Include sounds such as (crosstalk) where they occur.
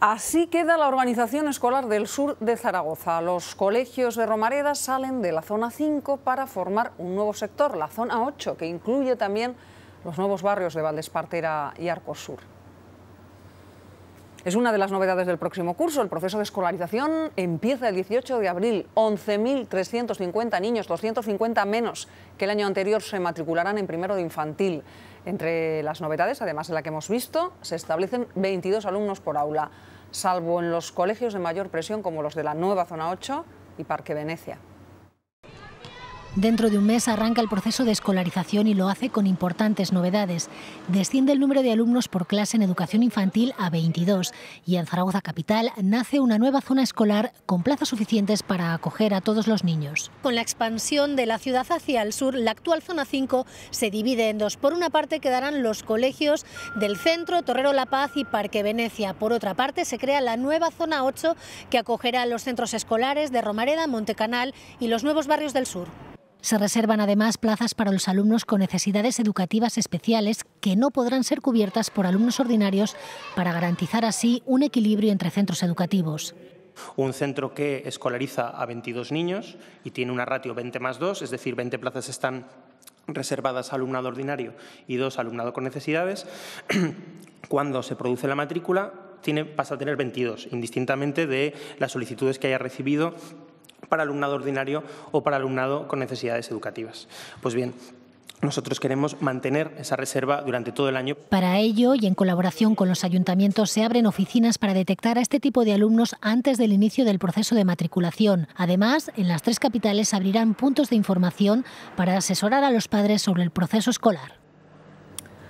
Así queda la Organización Escolar del Sur de Zaragoza. Los colegios de Romareda salen de la Zona 5 para formar un nuevo sector, la Zona 8, que incluye también los nuevos barrios de Valdespartera y Arcosur. Es una de las novedades del próximo curso. El proceso de escolarización empieza el 18 de abril. 11.350 niños, 250 menos que el año anterior, se matricularán en primero de infantil. Entre las novedades, además de la que hemos visto, se establecen 22 alumnos por aula, salvo en los colegios de mayor presión como los de la nueva Zona 8 y Parque Venecia. Dentro de un mes arranca el proceso de escolarización y lo hace con importantes novedades. Desciende el número de alumnos por clase en educación infantil a 22 y en Zaragoza Capital nace una nueva zona escolar con plazas suficientes para acoger a todos los niños. Con la expansión de la ciudad hacia el sur, la actual zona 5 se divide en dos. Por una parte quedarán los colegios del centro, Torrero La Paz y Parque Venecia. Por otra parte se crea la nueva zona 8 que acogerá los centros escolares de Romareda, Montecanal y los nuevos barrios del sur. Se reservan además plazas para los alumnos con necesidades educativas especiales que no podrán ser cubiertas por alumnos ordinarios para garantizar así un equilibrio entre centros educativos. Un centro que escolariza a 22 niños y tiene una ratio 20 más 2, es decir, 20 plazas están reservadas a alumnado ordinario y dos alumnado con necesidades. (clears throat) Cuando se produce la matrícula, tiene, pasa a tener 22, indistintamente de las solicitudes que haya recibido para alumnado ordinario o para alumnado con necesidades educativas. Pues bien, nosotros queremos mantener esa reserva durante todo el año. Para ello, y en colaboración con los ayuntamientos, se abren oficinas para detectar a este tipo de alumnos antes del inicio del proceso de matriculación. Además, en las tres capitales abrirán puntos de información para asesorar a los padres sobre el proceso escolar.